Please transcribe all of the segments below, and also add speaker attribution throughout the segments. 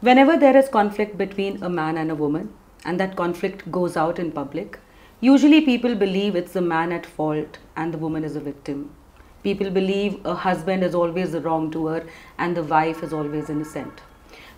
Speaker 1: Whenever there is conflict between a man and a woman, and that conflict goes out in public, usually people believe it's the man at fault and the woman is a victim. People believe a husband is always to wrongdoer and the wife is always innocent.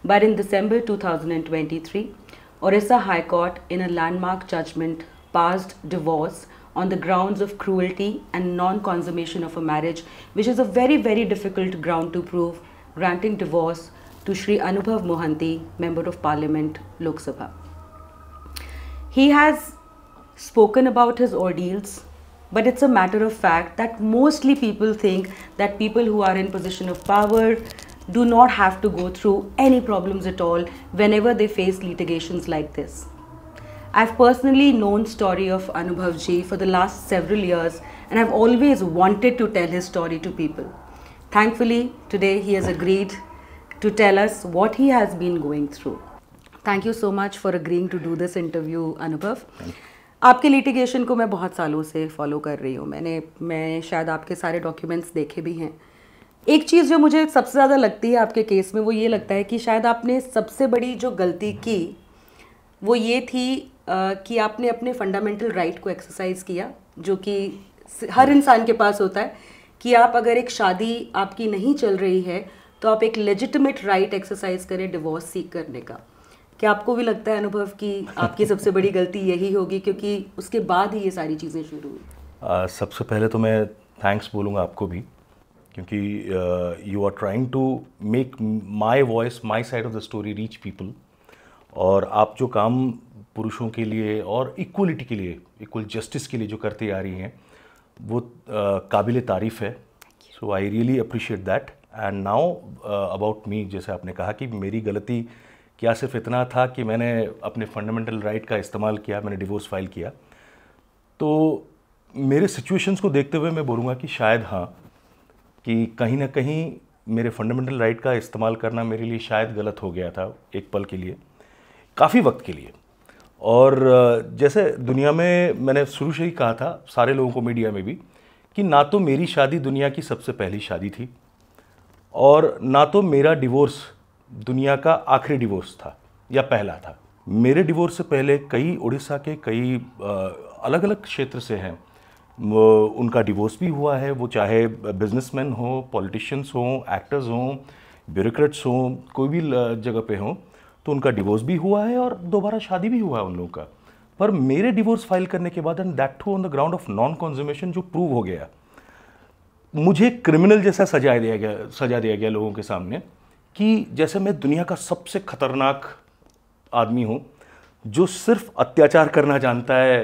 Speaker 1: But in December 2023, Orissa High Court, in a landmark judgment, passed divorce on the grounds of cruelty and non-consummation of a marriage, which is a very, very difficult ground to prove, granting divorce to Anubhav Mohanty, Member of Parliament, Lok Sabha. He has spoken about his ordeals, but it's a matter of fact that mostly people think that people who are in position of power do not have to go through any problems at all whenever they face litigations like this. I've personally known story of Anubhav ji for the last several years and I've always wanted to tell his story to people. Thankfully, today he has agreed to tell us what he has been going through. Thank you so much for agreeing to do this interview, Anubhav. आपके litigation को मैं बहुत सालों से follow कर रही हूँ मैंने मैं शायद आपके सारे डॉक्यूमेंट्स देखे भी हैं एक चीज़ जो मुझे सबसे ज़्यादा लगती है आपके केस में वो ये लगता है कि शायद आपने सबसे बड़ी जो गलती की वो ये थी आ, कि आपने अपने फंडामेंटल राइट को एक्सरसाइज किया जो कि हर इंसान के पास होता है कि आप अगर एक शादी आपकी नहीं चल रही है तो आप एक लेजिटिमेट राइट एक्सरसाइज करें डिवोर्स सीख करने का क्या आपको भी लगता है अनुभव कि आपकी सबसे बड़ी गलती यही होगी क्योंकि उसके बाद ही ये सारी चीज़ें शुरू
Speaker 2: हुई सबसे पहले तो मैं थैंक्स बोलूँगा आपको भी क्योंकि you are trying to make my voice my side of the story reach people और आप जो काम पुरुषों के लिए और इक्वलिटी के लिए इक्वल जस्टिस के लिए जो करती आ रही हैं वो uh, काबिल तारीफ़ है so I really appreciate that and now about me जैसे आपने कहा कि मेरी गलती क्या सिर्फ इतना था कि मैंने अपने फंडामेंटल राइट का इस्तेमाल किया मैंने डिवोर्स फाइल किया तो मेरे सिचुएशंस को देखते हुए मैं बोलूँगा कि शायद हाँ कि कहीं ना कहीं मेरे फंडामेंटल राइट का इस्तेमाल करना मेरे लिए शायद गलत हो गया था एक पल के लिए काफ़ी वक्त के लिए और uh, जैसे दुनिया में मैंने शुरू से ही कहा था सारे लोगों को मीडिया में भी कि ना तो मेरी शादी दुनिया की सबसे पहली शादी थी और ना तो मेरा डिवोर्स दुनिया का आखिरी डिवोर्स था या पहला था मेरे डिवोर्स से पहले कई उड़ीसा के कई अलग अलग क्षेत्र से हैं उनका डिवोर्स भी हुआ है वो चाहे बिजनेसमैन हो पॉलिटिशियंस हों एक्टर्स हों ब्यूरोक्रेट्स हों कोई भी जगह पे हों तो उनका डिवोर्स भी हुआ है और दोबारा शादी भी हुआ है उन लोगों का पर मेरे डिवोर्स फाइल करने के बाद and that too on the ground of non consummation जो प्रूव हो गया मुझे क्रिमिनल जैसा सजा दिया गया सजा दिया गया लोगों के सामने कि जैसे मैं दुनिया का सबसे खतरनाक आदमी हूँ जो सिर्फ अत्याचार करना जानता है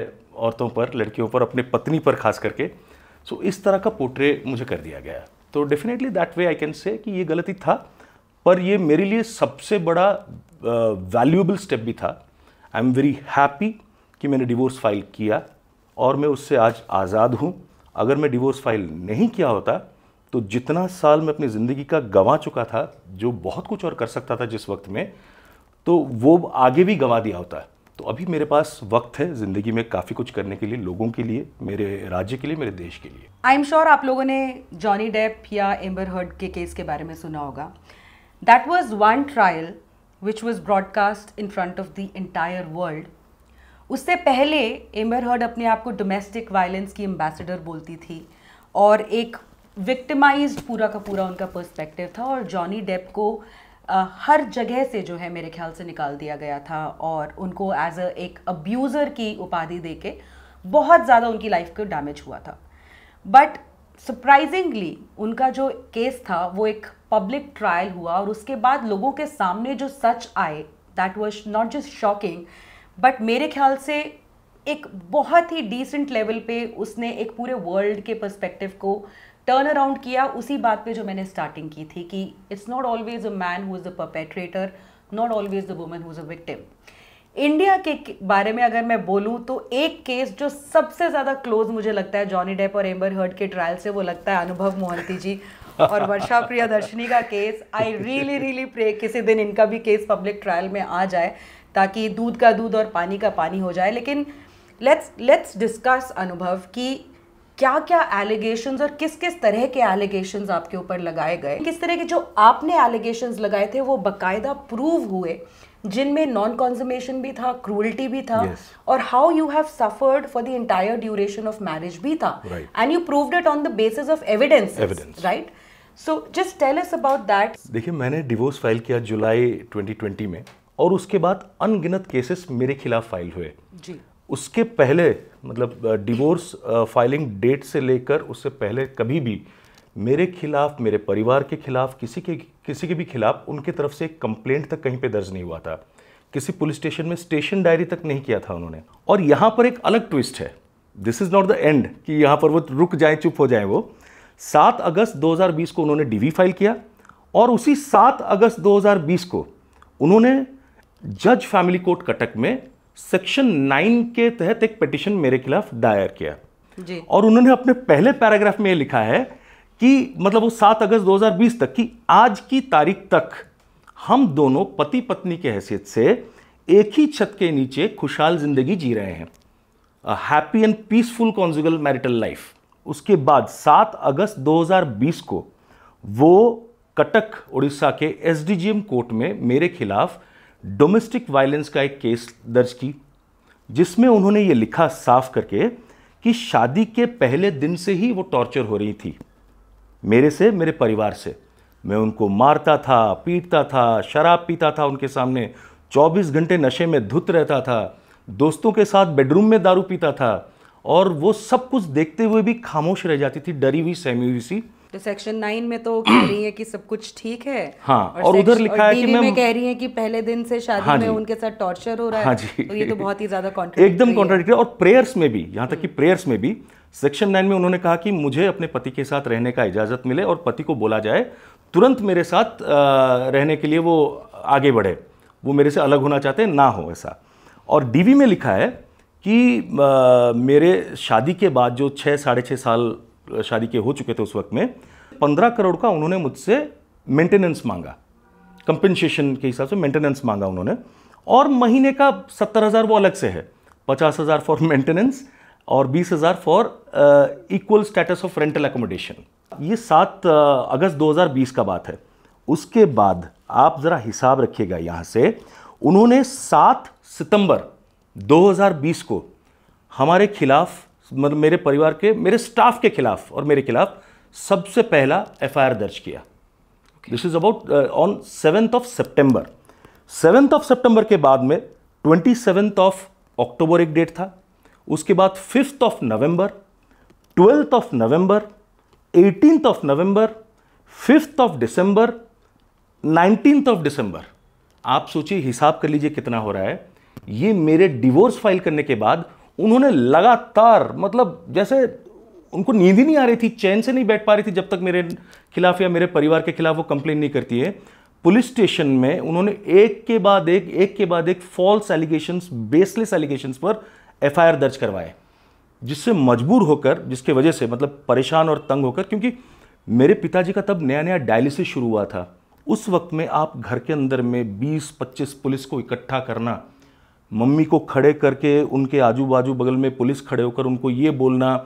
Speaker 2: औरतों पर लड़कियों पर अपने पत्नी पर खास करके सो so, इस तरह का पोर्ट्रे मुझे कर दिया गया तो definitely that way I can say कि ये गलती था पर ये मेरे लिए सबसे बड़ा वैल्यूएबल uh, स्टेप भी था आई एम वेरी हैप्पी कि मैंने डिवोर्स फाइल किया और मैं उससे आज आज़ाद हूँ अगर मैं डिवोर्स फाइल नहीं किया होता तो जितना साल मैं अपनी ज़िंदगी का गंवा चुका था जो बहुत कुछ और कर सकता था जिस वक्त में तो वो आगे भी गंवा दिया होता है तो अभी मेरे पास वक्त है ज़िंदगी में काफ़ी कुछ करने के लिए लोगों के लिए मेरे राज्य के लिए मेरे देश के लिए
Speaker 1: आई एम श्योर आप लोगों ने जॉनी डेप या एम्बर हर्ड के केस के बारे में सुना होगा that was one trial which was broadcast in front of the entire world उससे पहले एम्बर हर्ड अपने आप को डोमेस्टिक वायलेंस की एम्बेसडर बोलती थी और एक विक्टिमाइज पूरा का पूरा उनका पर्सपेक्टिव था और जॉनी डेप को आ, हर जगह से जो है मेरे ख्याल से निकाल दिया गया था और उनको एज अ एक अब्यूज़र की उपाधि दे के बहुत ज़्यादा उनकी लाइफ को डैमेज हुआ था बट सरप्राइजिंगली उनका जो केस था वो एक पब्लिक ट्रायल हुआ और उसके बाद लोगों के सामने जो सच आए that was not just shocking but मेरे ख्याल से एक बहुत ही डिसेंट लेवल पे उसने एक पूरे वर्ल्ड के पर्सपेक्टिव को टर्न अराउंड किया उसी बात पे जो मैंने स्टार्टिंग की थी कि it's not always a man who is a perpetrator not always the women who is a victim India के बारे में अगर मैं बोलूँ तो एक केस जो सबसे ज़्यादा क्लोज मुझे लगता है जॉनी डेप और एम्बर हर्ड के ट्रायल से वो लगता है अनुभव मोहंती जी और वर्षा प्रिया दर्शनी का case I really really pray किसी दिन इनका भी केस पब्लिक ट्रायल में आ जाए ताकि दूध का दूध और पानी का पानी हो जाए लेकिन लेट्स लेट्स डिस्कस अनुभव कि क्या क्या एलिगेशन और किस किस तरह के एलिगेशन आपके ऊपर लगाए गए किस तरह के जो आपने एलिगेशन लगाए थे वो बाकायदा प्रूव हुए जिनमें नॉन कंजर्मेशन भी था क्रूअल्टी भी था yes. और how you have suffered for the entire duration of marriage भी था and you proved it on the basis of evidence right so just tell us about that
Speaker 2: देखिए मैंने डिवोर्स फाइल किया जुलाई 2020 में और उसके बाद अनगिनत केसेस मेरे खिलाफ फाइल हुए जी उसके पहले मतलब डिवोर्स फाइलिंग डेट से लेकर उससे पहले कभी भी मेरे खिलाफ मेरे परिवार के खिलाफ किसी के किसी के भी खिलाफ उनके तरफ से एक कंप्लेंट तक कहीं पे दर्ज नहीं हुआ था किसी पुलिस स्टेशन में स्टेशन डायरी तक नहीं किया था उन्होंने और यहाँ पर एक अलग ट्विस्ट है this is not the end कि यहाँ पर वो रुक जाए चुप हो जाए वो सात अगस्त 2020 को उन्होंने डीवी फाइल किया और उसी सात अगस्त 2020 को उन्होंने जज फैमिली कोर्ट कटक में सेक्शन नाइन के तहत एक पिटिशन मेरे खिलाफ दायर किया जी। और उन्होंने अपने पहले पैराग्राफ में लिखा है कि मतलब वो सात अगस्त 2020 तक की आज की तारीख तक हम दोनों पति पत्नी के हैसियत से एक ही छत के नीचे खुशहाल जिंदगी जी रहे हैं happy and peaceful conjugal marital life उसके बाद सात अगस्त 2020 को वो कटक उड़ीसा के एसडीजीएम कोर्ट में मेरे खिलाफ डोमेस्टिक वायलेंस का एक केस दर्ज की जिसमें उन्होंने ये लिखा साफ करके कि शादी के पहले दिन से ही वो टॉर्चर हो रही थी मेरे से मेरे परिवार से मैं उनको मारता था पीटता था शराब पीता था उनके सामने 24 घंटे नशे में धुत रहता था दोस्तों के साथ बेडरूम में दारू पीता था और वो सब कुछ देखते हुए भी खामोश रह जाती थी डरी हुई सहमी हुई सी तो
Speaker 1: सेक्शन नाइन में तो कह रही है कि सब कुछ ठीक है हाँ और, और उधर लिखा और है कि मैं कह रही है कि पहले दिन से शादी हाँ में उनके साथ टॉर्चर हो रहा हाँ है तो ये तो बहुत ही ज्यादा
Speaker 2: एकदम कॉन्ट्राडिक्ट और प्रेयर्स में भी यहाँ तक कि प्रेयर्स हम्म। में भी सेक्शन नाइन में उन्होंने कहा कि मुझे अपने पति के साथ रहने का इजाजत मिले और पति को बोला जाए तुरंत मेरे साथ रहने के लिए वो आगे बढ़े वो मेरे से अलग होना चाहते हैं ना हो ऐसा और डीवी में लिखा है कि मेरे शादी के बाद जो छः साढ़े छः साल शादी के हो चुके थे उस वक्त में पंद्रह करोड़ का उन्होंने मुझसे मेंटेनेंस मांगा कंपेंसेशन के हिसाब से मेंटेनेंस मांगा उन्होंने और महीने का सत्तर हज़ार वो अलग से है पचास हज़ार फॉर मेंटेनेंस और बीस हज़ार for equal status of rental accommodation ये सात uh, अगस्त 2020 का बात है उसके बाद आप ज़रा हिसाब रखिएगा यहाँ से उन्होंने सात सितंबर 2020 को हमारे खिलाफ़ मतलब मेरे परिवार के मेरे स्टाफ के खिलाफ और मेरे खिलाफ सबसे पहला एफआईआर दर्ज किया this is about on seventh of September seventh of September के बाद में ट्वेंटी सेवेंथ ऑफ अक्टूबर एक डेट था उसके बाद fifth of November twelfth of November eighteenth of November fifth of December nineteenth of December आप सोचिए हिसाब कर लीजिए कितना हो रहा है ये मेरे डिवोर्स फाइल करने के बाद उन्होंने लगातार मतलब जैसे उनको नींद ही नहीं आ रही थी चैन से नहीं बैठ पा रही थी जब तक मेरे खिलाफ या मेरे परिवार के खिलाफ वो कंप्लेन नहीं करती है पुलिस स्टेशन में उन्होंने एक के बाद एक एक के बाद एक फॉल्स एलिगेशन बेसलेस एलिगेशन पर एफ दर्ज करवाए जिससे मजबूर होकर जिसके वजह से मतलब परेशान और तंग होकर क्योंकि मेरे पिताजी का तब नया नया डायलिसिस शुरू हुआ था उस वक्त में आप घर के अंदर में 20-25 पुलिस को इकट्ठा करना मम्मी को खड़े करके उनके आजू बाजू बगल में पुलिस खड़े होकर उनको ये बोलना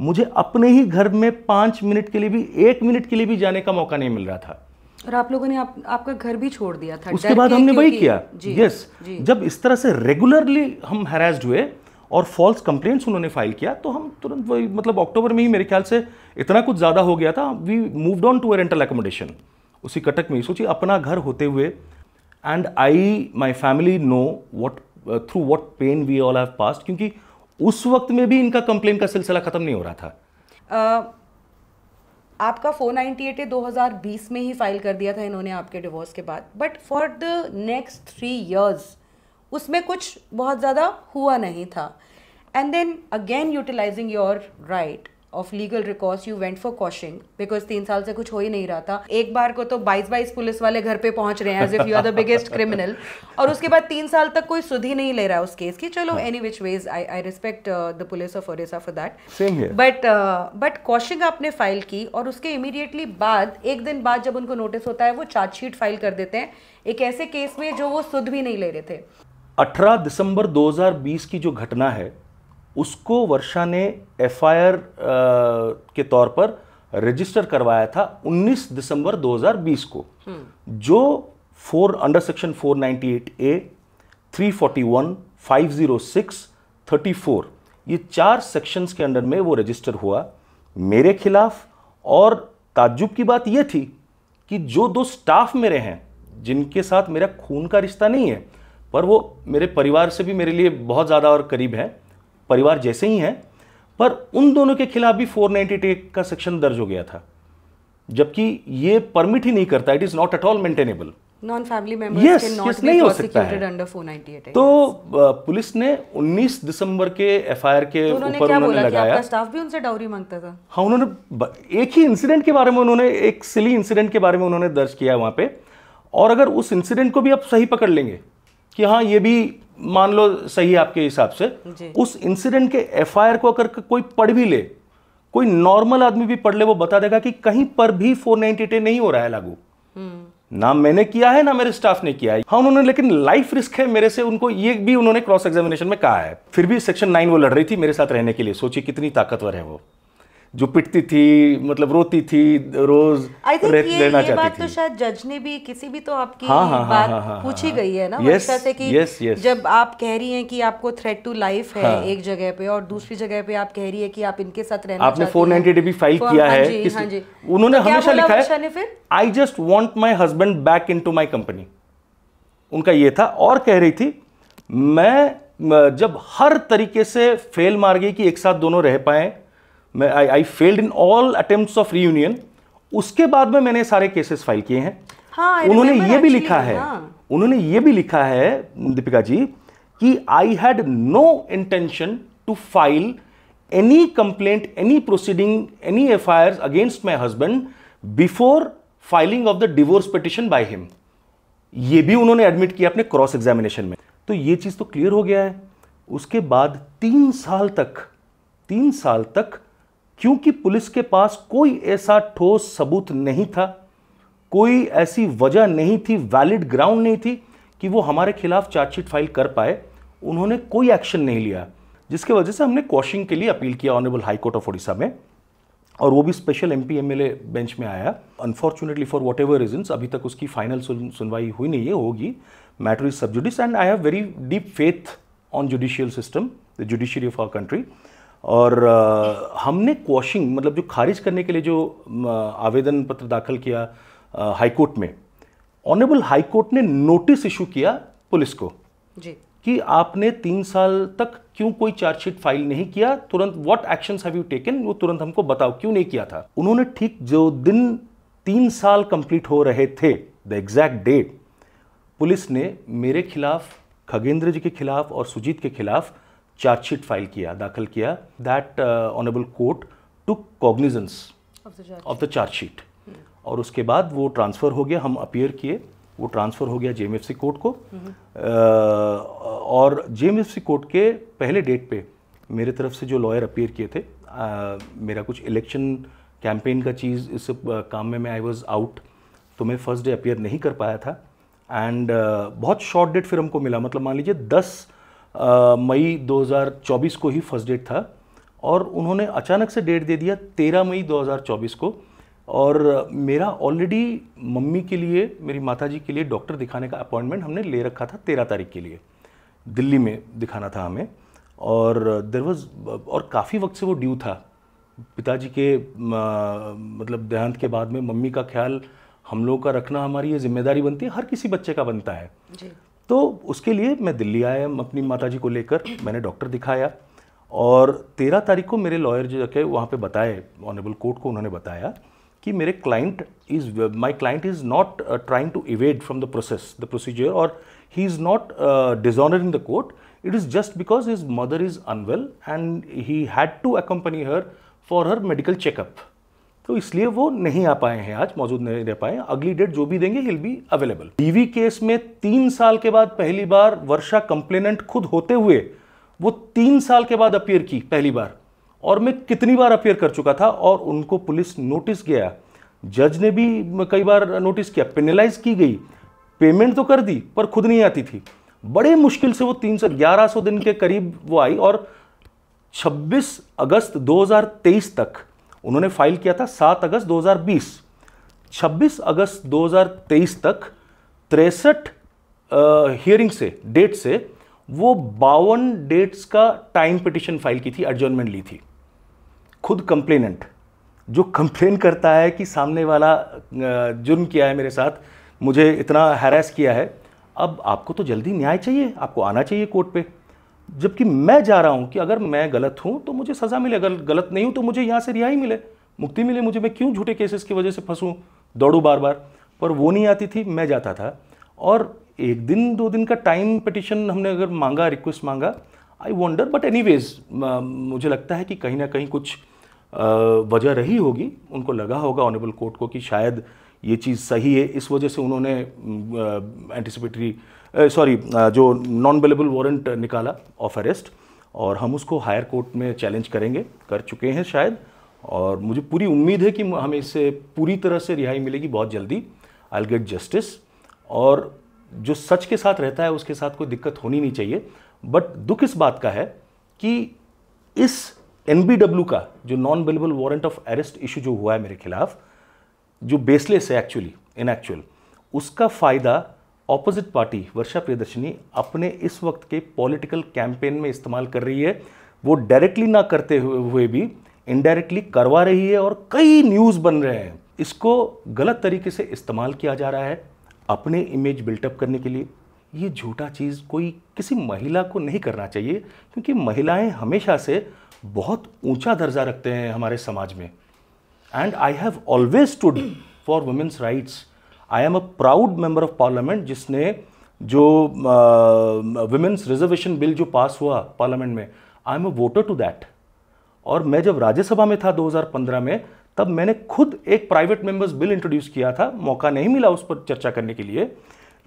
Speaker 2: मुझे अपने ही घर में पाँच मिनट के लिए भी एक मिनट के लिए भी जाने का मौका नहीं मिल रहा था
Speaker 1: और आप लोगों ने आप, आपका घर भी छोड़ दिया था उसके बाद हमने वही किया यस yes,
Speaker 2: जब इस तरह से रेगुलरली हम हैरेस्ड हुए और फॉल्स कंप्लेंट्स उन्होंने फाइल किया तो हम तुरंत वही मतलब अक्टूबर में ही मेरे ख्याल से इतना कुछ ज़्यादा हो गया था we move on to a rental accommodation उसी कटक में सोचिए अपना घर होते हुए and I my family know what through what pain we all have pass क्योंकि उस वक्त में भी इनका कंप्लेन का सिलसिला ख़त्म नहीं हो रहा था
Speaker 1: uh, आपका 498 2020 में ही फाइल कर दिया था इन्होंने आपके डिवोर्स के बाद but for the next three years उसमें कुछ बहुत ज़्यादा हुआ नहीं था and then again utilising your right of legal recourse you went for quashing because तीन साल से कुछ हो ही नहीं रहा था एक बार को तो बाईस बाईस पुलिस वाले घर पे पहुंच रहे हैं as if you are the biggest criminal और उसके बाद तीन साल तक कोई सुधी नहीं ले रहा है उस केस की चलो any which ways I I respect the police of Orissa for that but but quashing आपने फाइल की और उसके इमीडिएटली बाद एक दिन बाद जब उनको नोटिस होता है वो चार्जशीट फाइल कर देते हैं एक ऐसे केस में जो वो सुध भी नहीं ले रहे थे
Speaker 2: 18 दिसंबर 2020 की जो घटना है उसको वर्षा ने एफ के तौर पर रजिस्टर करवाया था 19 दिसंबर 2020 को हम्म। जो फोर अंडर सेक्शन 498 ए 341 506 34 ये चार सेक्शंस के अंडर में वो रजिस्टर हुआ मेरे खिलाफ और ताज्जुब की बात ये थी कि जो दो स्टाफ मेरे हैं जिनके साथ मेरा खून का रिश्ता नहीं है पर वो मेरे परिवार से भी मेरे लिए बहुत ज़्यादा और करीब हैं परिवार जैसे ही हैं पर उन दोनों के खिलाफ भी 490 टेक का सेक्शन दर्ज हो गया था जबकि ये परमिट ही नहीं करता it is not at all maintainable
Speaker 1: non family members के नॉट नहीं हो अंडर 498 तो
Speaker 2: पुलिस ने 19 दिसंबर के एफआईआर के तो ऊपर उन्होंने, उन्होंने बोला लगाया आपका
Speaker 1: स्टाफ भी उनसे डाउरी मांगता था
Speaker 2: हाँ उन्होंने एक ही इंसिडेंट के बारे में उन्होंने एक सिली इंसिडेंट के बारे में उन्होंने दर्ज किया है वहाँ पे और अगर उस इंसिडेंट को भी आप सही पकड़ लेंगे कि हाँ ये भी मान लो सही आपके हिसाब से उस इंसिडेंट के एफआईआर को अगर कोई पढ़ भी ले कोई नॉर्मल आदमी भी पढ़ ले वो बता देगा कि कहीं पर भी फोर नाइनटी नहीं हो रहा है लागू हम्म। ना मैंने किया है ना मेरे स्टाफ ने किया है हाँ उन्होंने लेकिन लाइफ रिस्क है मेरे से उनको ये भी उन्होंने क्रॉस एग्जामिनेशन में कहा है फिर भी सेक्शन नाइन वो लड़ रही थी मेरे साथ रहने के लिए सोचिए कितनी ताकतवर है वो जो पिटती थी मतलब रोती थी रोज ये, ये बात तो शायद
Speaker 1: जज ने भी किसी भी तो आपकी हाँ, हाँ, हाँ बात हाँ, हाँ, पूछी हाँ, हाँ। गई है ना yes, से कि yes, yes. जब आप कह रही हैं कि आपको थ्रेट टू लाइफ है हाँ, एक जगह पे और दूसरी जगह पे आप कह रही है कि आप इनके साथ रहना आपने फोर नाइनटी
Speaker 2: डे भी फाइल किया हाँ है उन्होंने तो हमेशा लिखा है फिर I just want my husband back in to my company उनका ये था और कह रही थी मैं जब हर तरीके से फेल मार गई कि एक साथ दोनों रह पाए मैं I I failed in all attempt of reunion उसके बाद में मैंने सारे केसेस फाइल किए हैं हाँ, उन्होंने ये भी लिखा है हाँ. उन्होंने ये भी लिखा है दीपिका जी कि I had no intention to file any complaint any proceeding any F I R against my husband before filing of the divorce petition by him ये भी उन्होंने एडमिट किया अपने क्रॉस एग्जामिनेशन में तो ये चीज़ तो क्लियर हो गया है उसके बाद तीन साल तक तीन साल तक क्योंकि पुलिस के पास कोई ऐसा ठोस सबूत नहीं था कोई ऐसी वजह नहीं थी वैलिड ग्राउंड नहीं थी कि वो हमारे खिलाफ चार्जशीट फाइल कर पाए उन्होंने कोई एक्शन नहीं लिया जिसके वजह से हमने क्वाशिंग के लिए अपील किया honourable high court of Orissa में और वो भी स्पेशल एम पी बेंच में आया unfortunately for whatever reasons अभी तक उसकी फाइनल सुन, सुनवाई हुई नहीं है होगी matter is sub judice and I have very deep faith on judicial system the judiciary of our country और आ, हमने क्वाशिंग मतलब जो खारिज करने के लिए जो आवेदन पत्र दाखिल किया हाईकोर्ट में ऑनरेबल हाईकोर्ट ने नोटिस इशू किया पुलिस को जी कि आपने तीन साल तक क्यों कोई चार्जशीट फाइल नहीं किया तुरंत what action have you taken वो तुरंत हमको बताओ क्यों नहीं किया था उन्होंने ठीक जो दिन तीन साल कंप्लीट हो रहे थे द एग्जैक्ट डेट पुलिस ने मेरे खिलाफ खगेंद्र जी के खिलाफ और सुजीत के खिलाफ चार्जशीट फाइल किया दाखिल किया that honourable court to cognizance of the chargesheet और उसके बाद वो ट्रांसफ़र हो गया हम अपियर किए वो ट्रांसफ़र हो गया जे कोर्ट को hmm. uh, और जे कोर्ट के पहले डेट पे मेरे तरफ से जो लॉयर अपियर किए थे uh, मेरा कुछ इलेक्शन कैंपेन का चीज़ इस uh, काम में मैं आई वॉज आउट तो मैं फर्स्ट डे अपियर नहीं कर पाया था एंड uh, बहुत शॉर्ट डेट फिर हमको मिला मतलब मान लीजिए दस मई 2024 को ही फर्स्ट डेट था और उन्होंने अचानक से डेट दे दिया 13 मई 2024 को और मेरा ऑलरेडी मम्मी के लिए मेरी माता जी के लिए डॉक्टर दिखाने का अपॉइंटमेंट हमने ले रखा था तेरह तारीख के लिए दिल्ली में दिखाना था हमें और देर वॉज और काफ़ी वक्त से वो ड्यू था पिताजी के मतलब देहांत के बाद में मम्मी का ख्याल हम लोगों का रखना हमारी ये जिम्मेदारी बनती है हर किसी बच्चे का बनता है जी। तो उसके लिए मैं दिल्ली आया अपनी माता जी को लेकर मैंने डॉक्टर दिखाया और तेरह तारीख को मेरे लॉयर जो है वहाँ पे बताए ऑनरेबल कोर्ट को उन्होंने बताया कि मेरे client is my client is not trying to evade from the process the procedure और he is not in the court it is just because his mother is unwell and he had to accompany her for her medical checkup तो इसलिए वो नहीं आ पाए हैं आज मौजूद नहीं रह पाए अगली डेट जो भी देंगे will be available DV case में तीन साल के बाद पहली बार वर्षा कंप्लेनेंट खुद होते हुए वो तीन साल के बाद अपीयर की पहली बार और मैं कितनी बार अपीयर कर चुका था और उनको पुलिस नोटिस गया जज ने भी कई बार नोटिस किया पेनलाइज की गई पेमेंट तो कर दी पर खुद नहीं आती थी बड़े मुश्किल से वो तीन सौ ग्यारह सौ दिन के करीब वो आई और 26 अगस्त 2023 तक उन्होंने फाइल किया था 7 अगस्त 2020 26 अगस्त 2023 तक तिरसठ हियरिंग से डेट से वो बावन डेट्स का टाइम पिटिशन फाइल की थी एडजमेंट ली थी खुद कंप्लेनेंट जो कंप्लेन करता है कि सामने वाला जुर्म किया है मेरे साथ मुझे इतना हैरेस किया है अब आपको तो जल्दी न्याय चाहिए आपको आना चाहिए कोर्ट पे जबकि मैं जा रहा हूं कि अगर मैं गलत हूँ तो मुझे सज़ा मिले अगर गलत नहीं हूँ तो मुझे यहाँ से रिहाई मिले मुक्ति मिले मुझे मैं क्यों झूठे केसेस की वजह से फंसूँ दौड़ू बार बार पर वो नहीं आती थी मैं जाता था और एक दिन दो दिन का टाइम पटिशन हमने अगर मांगा रिक्वेस्ट मांगा आई वॉन्डर बट एनी मुझे लगता है कि कहीं ना कहीं कुछ वजह रही होगी उनको लगा होगा ऑनरेबल कोर्ट को कि शायद ये चीज़ सही है इस वजह से उन्होंने एंटिसिपेटरी uh, सॉरी जो नॉन अवेलेबल वारंट निकाला ऑफ अरेस्ट और हम उसको हायर कोर्ट में चैलेंज करेंगे कर चुके हैं शायद और मुझे पूरी उम्मीद है कि हमें इससे पूरी तरह से रिहाई मिलेगी बहुत जल्दी आई गेट जस्टिस और जो सच के साथ रहता है उसके साथ कोई दिक्कत होनी नहीं चाहिए बट दुख इस बात का है कि इस एन का जो non available warrant of arrest issue जो हुआ है मेरे खिलाफ जो बेसलेस है एक्चुअली इन एक्चुअल उसका फ़ायदा ऑपोजिट पार्टी वर्षा प्रियदर्शनी अपने इस वक्त के पॉलिटिकल कैंपेन में इस्तेमाल कर रही है वो डायरेक्टली ना करते हुए भी इनडायरेक्टली करवा रही है और कई न्यूज़ बन रहे हैं इसको गलत तरीके से इस्तेमाल किया जा रहा है अपने इमेज बिल्टअप करने के लिए ये झूठा चीज़ कोई किसी महिला को नहीं करना चाहिए क्योंकि महिलाएं हमेशा से बहुत ऊंचा दर्जा रखते हैं हमारे समाज में and I have always stood for women's rights I am a proud member of parliament जिसने जो वुमेन्स रिजर्वेशन बिल जो पास हुआ पार्लियामेंट में I am a voter to that और मैं जब राज्यसभा में था 2015 में तब मैंने खुद एक प्राइवेट मेंबर्स बिल इंट्रोड्यूस किया था मौका नहीं मिला उस पर चर्चा करने के लिए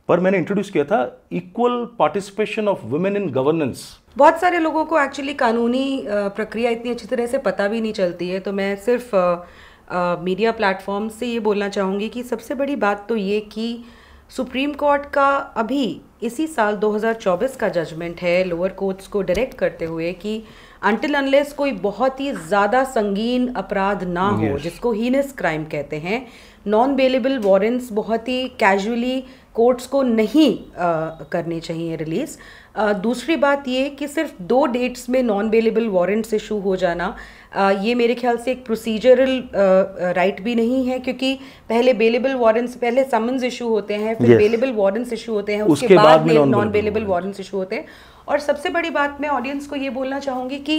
Speaker 2: पर मैंने इंट्रोड्यूस किया था equal participation of women in governance
Speaker 1: बहुत सारे लोगों को एक्चुअली कानूनी प्रक्रिया इतनी अच्छी तरह से पता भी नहीं चलती है तो मैं सिर्फ मीडिया प्लेटफॉर्म से ये बोलना चाहूँगी कि सबसे बड़ी बात तो ये कि सुप्रीम कोर्ट का अभी इसी साल 2024 का जजमेंट है लोअर कोर्ट्स को डायरेक्ट करते हुए कि अनटिल अनलेस कोई बहुत ही ज़्यादा संगीन अपराध ना हो जिसको हीनस क्राइम कहते हैं नॉन बेलेबल वारंट्स बहुत ही कैजुअली कोर्ट्स को नहीं आ, करने चाहिए रिलीज़ दूसरी बात ये कि सिर्फ दो डेट्स में नॉन अवेलेबल वारंट्स इशू हो जाना ये मेरे ख्याल से एक प्रोसीजरल राइट भी नहीं है क्योंकि पहले बेलेबल वारंट्स पहले समन्स इशू होते हैं फिर अवेलेबल वारंट्स इशू होते हैं उसके बाद नॉन अवेलेबल वारंट्स इशू होते हैं और सबसे बड़ी बात मैं ऑडियंस को ये बोलना चाहूँगी कि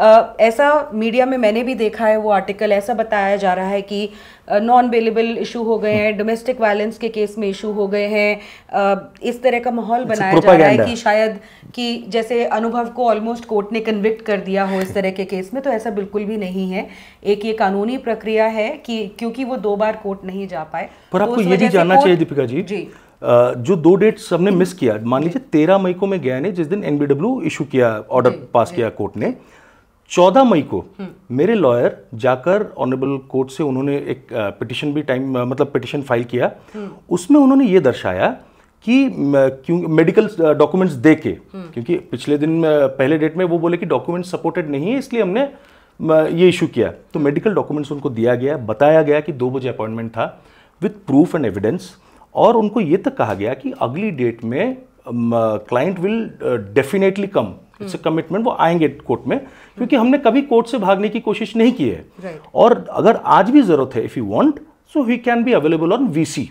Speaker 1: आ, ऐसा मीडिया में मैंने भी देखा है वो आर्टिकल ऐसा बताया जा रहा है कि नॉन अवेलेबल इशू हो गए हैं डोमेस्टिक वायलेंस के केस में इशू हो गए हैं इस तरह का माहौल अच्छा, बनाया जा रहा है कि शायद कि जैसे अनुभव को ऑलमोस्ट कोर्ट ने कन्विक्ट कर दिया हो इस तरह के केस में तो ऐसा बिल्कुल भी नहीं है एक ये कानूनी प्रक्रिया है कि क्योंकि वो दो बार कोर्ट नहीं जा पाए पर तो आपको ये भी जानना चाहिए
Speaker 2: दीपिका जी जी जो दो डेट्स हमने मिस किया मान लीजिए तेरह मई को मैं गया नहीं जिस दिन एनबीडब्ल्यू इशू किया ऑर्डर पास किया कोर्ट ने चौदह मई को हम्म। मेरे लॉयर जाकर ऑनरेबल कोर्ट से उन्होंने एक पिटिशन भी टाइम मतलब पिटिशन फाइल किया हम्म। उसमें उन्होंने ये दर्शाया कि क्यों मेडिकल डॉक्यूमेंट्स दे के हम्म। क्योंकि पिछले दिन पहले डेट में वो बोले कि डॉक्यूमेंट सपोर्टेड नहीं है इसलिए हमने ये इशू किया तो मेडिकल डॉक्यूमेंट्स उनको दिया गया बताया गया कि दो बजे अपॉइंटमेंट था विथ प्रूफ एंड एविडेंस और उनको ये तक कहा गया कि अगली डेट में client will definitely come it's commitment वो आएंगे कोर्ट में क्योंकि हमने कभी कोर्ट से भागने की कोशिश नहीं की है right. और अगर आज भी ज़रूरत है if you want so we can be available on VC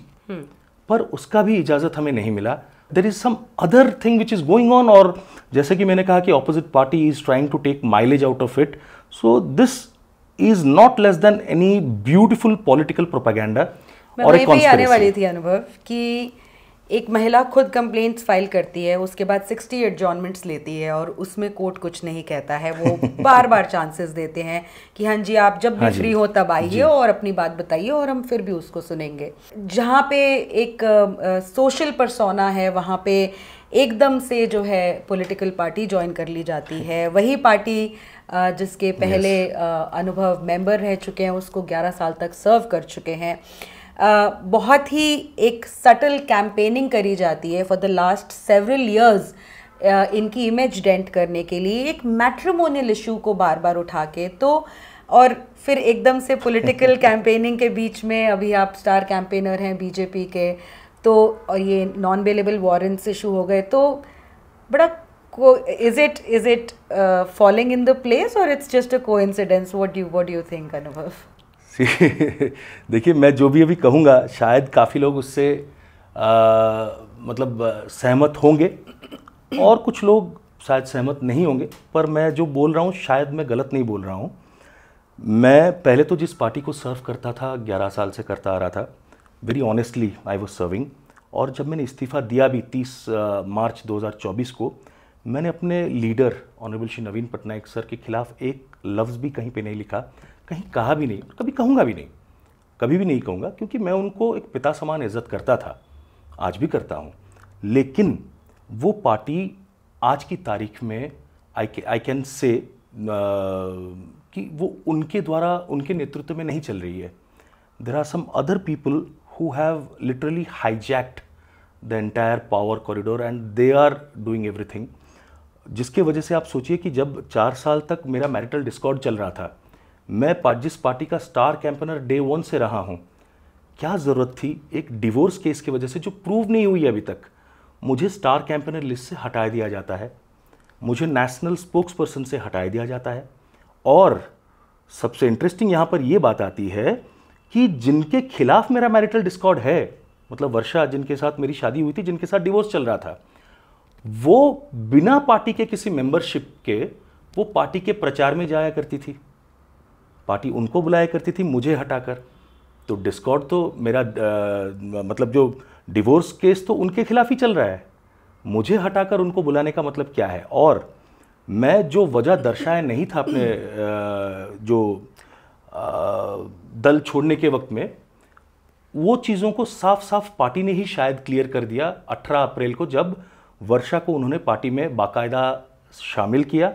Speaker 2: पर उसका भी इजाज़त हमें नहीं मिला there is some other thing which is going on और जैसे कि मैंने कहा कि opposite party is trying to take mileage out of it so this is not less than any beautiful political propaganda और एक भी आने वाली
Speaker 1: थी अनुभव कि एक महिला खुद कंप्लेंट्स फाइल करती है उसके बाद सिक्सटी एडजॉनमेंट्स लेती है और उसमें कोर्ट कुछ नहीं कहता है वो बार बार चांसेस देते हैं कि हाँ जी आप जब भी फ्री हाँ हो तब आइए और अपनी बात बताइए और हम फिर भी उसको सुनेंगे जहाँ पे एक सोशल परसोना है वहाँ पे एकदम से जो है पॉलिटिकल पार्टी ज्वाइन कर ली जाती है वही पार्टी जिसके पहले अनुभव मेंबर रह चुके हैं उसको 11 साल तक सर्व कर चुके हैं बहुत ही एक सटल कैंपेनिंग करी जाती है for the last several years इनकी इमेज डेंट करने के लिए एक मैट्रिमोनियल इशू को बार बार उठा के तो और फिर एकदम से पॉलिटिकल कैंपेनिंग के बीच में अभी आप स्टार कैंपेनर हैं बीजेपी के तो और ये नॉन अवेलेबल वारंट्स इशू हो गए तो बड़ा को is it is it following in the place और it's just a coincidence what you what you think Anubhav
Speaker 2: देखिए मैं जो भी अभी कहूँगा शायद काफ़ी लोग उससे आ, मतलब सहमत होंगे और कुछ लोग शायद सहमत नहीं होंगे पर मैं जो बोल रहा हूँ शायद मैं गलत नहीं बोल रहा हूँ मैं पहले तो जिस पार्टी को सर्व करता था 11 साल से करता आ रहा था very honestly I was serving और जब मैंने इस्तीफ़ा दिया भी 30 मार्च 2024 को मैंने अपने leader honourable Shri Naveen Patnaik sir के खिलाफ एक लफ्ज़ भी कहीं पे नहीं लिखा कहीं कहा भी नहीं कभी कहूँगा भी नहीं कभी भी नहीं कहूँगा क्योंकि मैं उनको एक पिता समान इज्जत करता था आज भी करता हूँ लेकिन वो पार्टी आज की तारीख में आई आई कैन से कि वो उनके द्वारा उनके नेतृत्व में नहीं चल रही है there are some other people who have literally hijacked the entire power corridor and they are doing everything जिसके वजह से आप सोचिए कि जब चार साल तक मेरा मैरिटल डिस्कॉर्ड चल रहा था मैं जिस पार्टी का स्टार कैंपेनर डे वन से रहा हूँ क्या ज़रूरत थी एक डिवोर्स केस की वजह से जो प्रूव नहीं हुई अभी तक मुझे स्टार कैंपेनर लिस्ट से हटा दिया जाता है मुझे नेशनल स्पोक्स पर्सन से हटा दिया जाता है और सबसे इंटरेस्टिंग यहाँ पर यह बात आती है कि जिनके खिलाफ मेरा मैरिटल डिस्कॉर्ड है मतलब वर्षा जिनके साथ मेरी शादी हुई थी जिनके साथ डिवोर्स चल रहा था वो बिना पार्टी के किसी मेंबरशिप के वो पार्टी के प्रचार में जाया करती थी पार्टी उनको बुलाया करती थी मुझे हटाकर तो डिस्कॉर्ड तो मेरा आ, मतलब जो डिवोर्स केस तो उनके खिलाफ ही चल रहा है मुझे हटाकर उनको बुलाने का मतलब क्या है और मैं जो वजह दर्शाया नहीं था अपने आ, जो आ, दल छोड़ने के वक्त में वो चीज़ों को साफ साफ पार्टी ने ही शायद क्लियर कर दिया 18 अप्रैल को जब वर्षा को उन्होंने पार्टी में बाकायदा शामिल किया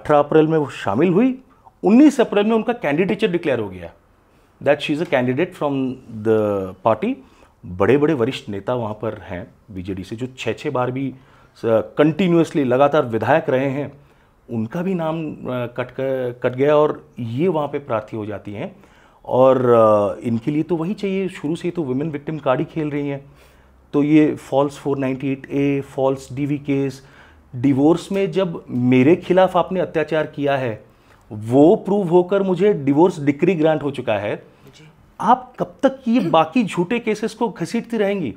Speaker 2: 18 अप्रैल में वो शामिल हुई 19 अप्रैल में उनका कैंडिडेचर डिक्लेयर हो गया that she is a candidate from the party बड़े बड़े वरिष्ठ नेता वहाँ पर हैं बीजेडी से जो छः छः बार भी कंटिन्यूसली लगातार विधायक रहे हैं उनका भी नाम कट कर, कट गया और ये वहाँ पे प्रार्थी हो जाती हैं और इनके लिए तो वही चाहिए शुरू से ही तो वुमेन विक्टिम कार्ड ही खेल रही हैं तो ये false 498 A false DV case divorce में जब मेरे खिलाफ आपने अत्याचार किया है वो प्रूव होकर मुझे डिवोर्स डिक्री ग्रांट हो चुका है आप कब तक ये बाकी झूठे केसेस को घसीटती रहेंगी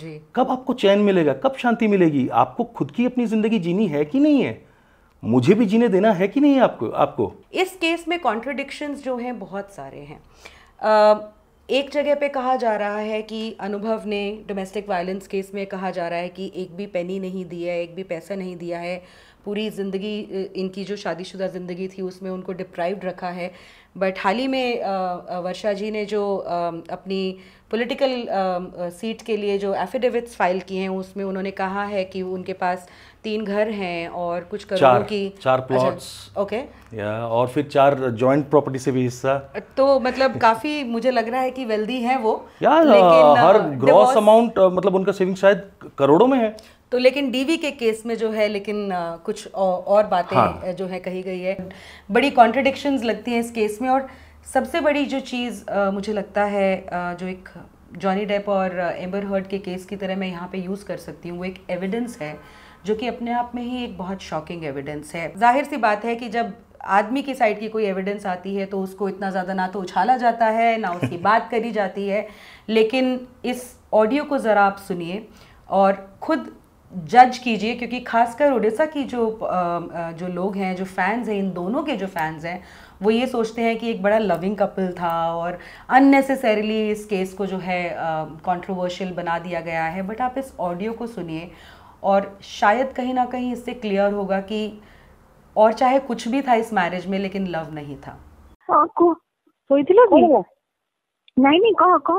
Speaker 2: जी कब आपको चैन मिलेगा कब शांति मिलेगी आपको खुद की अपनी जिंदगी जीनी है कि नहीं है मुझे भी जीने देना है कि नहीं आपको आपको
Speaker 1: इस केस में कॉन्ट्रडिक्शन जो हैं बहुत सारे हैं एक जगह पे कहा जा रहा है कि अनुभव ने डोमेस्टिक वायलेंस केस में कहा जा रहा है कि एक भी पेनी नहीं दिया है एक भी पैसा नहीं दिया है पूरी ज़िंदगी इनकी जो शादीशुदा ज़िंदगी थी उसमें उनको डिप्राइव्ड रखा है बट हाल ही में वर्षा जी ने जो अपनी पॉलिटिकल सीट के लिए जो एफिडेविट्स फाइल किए हैं उसमें उन्होंने कहा है कि उनके पास तीन घर हैं और कुछ चार, की चार प्लॉट्स अच्छा, ओके
Speaker 2: या और फिर चार जॉइंट प्रॉपर्टी से भी हिस्सा
Speaker 1: तो मतलब काफी मुझे लग रहा है कि वेल्दी हैं वो
Speaker 2: या लेकिन हर ग्रॉस uh, अमाउंट uh, मतलब उनका सेविंग शायद करोड़ों में है
Speaker 1: तो लेकिन डीवी के केस में जो है लेकिन uh, कुछ और, बातें हाँ। जो है कही गई है बड़ी कॉन्ट्रडिक्शन लगती हैं इस केस में और सबसे बड़ी जो चीज़ मुझे लगता है जो एक जॉनी डेप और एम्बर हर्ड के केस की तरह मैं यहाँ पे यूज़ कर सकती हूँ वो एक एविडेंस है जो कि अपने आप में ही एक बहुत शॉकिंग एविडेंस है जाहिर सी बात है कि जब आदमी की साइड की कोई एविडेंस आती है तो उसको इतना ज़्यादा ना तो उछाला जाता है ना उसकी बात करी जाती है लेकिन इस ऑडियो को ज़रा आप सुनिए और खुद जज कीजिए क्योंकि खासकर उड़ीसा की जो जो लोग हैं जो फैंस हैं इन दोनों के जो फैंस हैं वो ये सोचते हैं कि एक बड़ा लविंग कपल था और अननेसेसरीली इस केस को जो है कंट्रोवर्शियल बना दिया गया है बट आप इस ऑडियो को सुनिए और शायद कहीं ना कहीं इससे क्लियर होगा कि और चाहे कुछ भी था इस मैरिज में लेकिन लव नहीं था
Speaker 3: ଶୋଇଥିଲ କି ନାଇଁ ନାଇଁ କହ କହ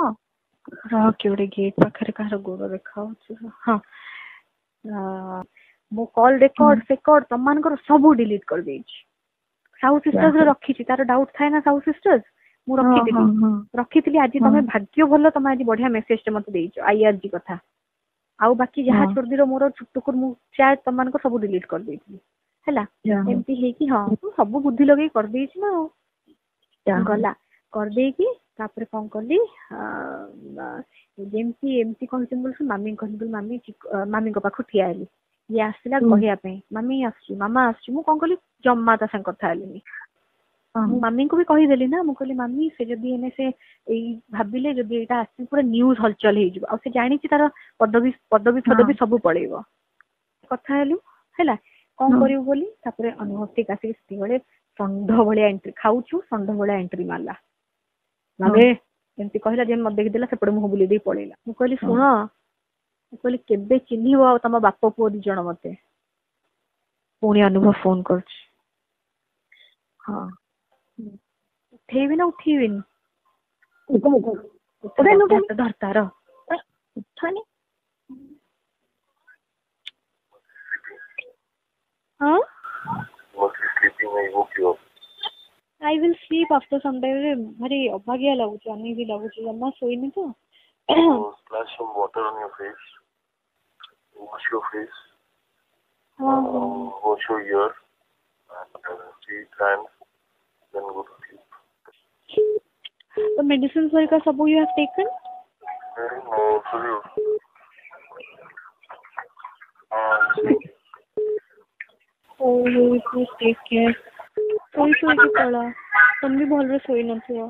Speaker 3: ରହ କି ଗୋଟେ ଗେଟ୍ ପାଖରେ କାହାର ଗୋଡ଼ ଦେଖାଉଛି ହଁ ମୋ କଲ୍ ରେକର୍ଡ ସେକର୍ଡ ତମମାନଙ୍କର ସବୁ ଡିଲିଟ୍ କରିଦେଇଛି ସାହୁ ସିଷ୍ଟର୍ସ ରେ ରଖିଛି ତାର ଡାଉଟ୍ ଥାଏ ନା ସାହୁ ସିଷ୍ଟର୍ସ ମୁଁ ରଖିଥିଲି ରଖିଥିଲି ଆଜି ତମେ ଭାଗ୍ୟ ଭଲ ତମେ ଆଜି ବଢିଆ ମେସେଜଟେ ମତେ ଦେଇଛ ଆଇଆର୍ଜି କଥା ଆଉ ବାକି ଯାହା ଛୋଟଦିର ମୋର ଛୋଟକୁ ମୁଁ ପ୍ରାୟ ତମମାନଙ୍କର ସବୁ ଡିଲିଟ କରିଦେଇଥିଲି ହେଲା ଏମିତି ହେଇକି ହଁ ମୁଁ ସବୁ ବୁଦ୍ଧି ଲଗେଇ କରିଦେଇଛି ନା ଆଉ ଗଲା କରିଦେଇକି ତାପରେ କଣ କଲି ଯେମିତି ଏମିତି କହିଛନ୍ତି ବୋଲି ମାମି କହିଲି ମାମି ମାମିଙ୍କ ପାଖକୁ ଠିଆ ହେଲି ଇଏ ଆସିଲା କହିବା ପାଇଁ ମାମି ଆସୁଛି ମାମା ଆସୁଛି ମୁଁ କଣ କଲି ଜମା ତା ସାଙ୍ଗେ କଥା ହେଲିନି ମାମିଙ୍କୁ ବି କହିଦେଲି ନା ମୁଁ କହିଲି ମାମି ସେ ଯଦି ଏନେ ସେ ଏଇ ଭାବିଲେ ଯଦି ଏଇଟା ଆସିବ ପୁରା ନ୍ୟୁଜ ହଲଚଲ ହେଇଯିବ ଆଉ ସେ ଜାଣିଛି ତାର ପଦବୀ ପଦବୀ ଫଦବୀ ସବୁ ପଳେଇବ କଥା ହେଲୁ ହେଲା କଣ କରିବୁ ବୋଲି ତାପରେ ଅନୁଭୂତିକ ଆସିକି ସେତେବେଳେ ଷଣ୍ଢ ଭଳିଆ ଏଣ୍ଟ୍ରି ଖାଉଛୁ ଷଣ୍ଢ ଭଳିଆ ଏଣ୍ଟ୍ରି ମାରିଲା ମାମେ ଏମିତି କହିଲା ଯେ ମତେ ଦେଖିଦେଲା ସେପଟେ ମୁହଁ ବୁଲେଇ ଦେଇ ପଳେଇଲା ମୁଁ କହିଲି ଶୁଣ ମୁଁ କହିଲି କେବେ ଚିହ୍ନିବ ଆଉ ତମ ବାପ ପୁଅ ଦି ଜଣ ମତେ ପୁଣି ଅନୁଭବ ଫୋନ କରୁଛି ହଁ ଉଠେଇବି ନା ଉଠେଇବିନି ଧରତାର ଉଠନି ହଁ I will sleep after some time भारी अभाग्य लगुच अनइजी लगुच जम्मा सोईनी तो splash
Speaker 2: some water on your face wash your face
Speaker 3: uh, wash
Speaker 2: your ear and uh, teeth and then go to sleep.
Speaker 3: The medicines like Sabu you have taken?
Speaker 2: No, Suyu.
Speaker 3: Oh, you please take care. सोई सोई की पड़ा तुम भी बोल रहे सोई ना सुआ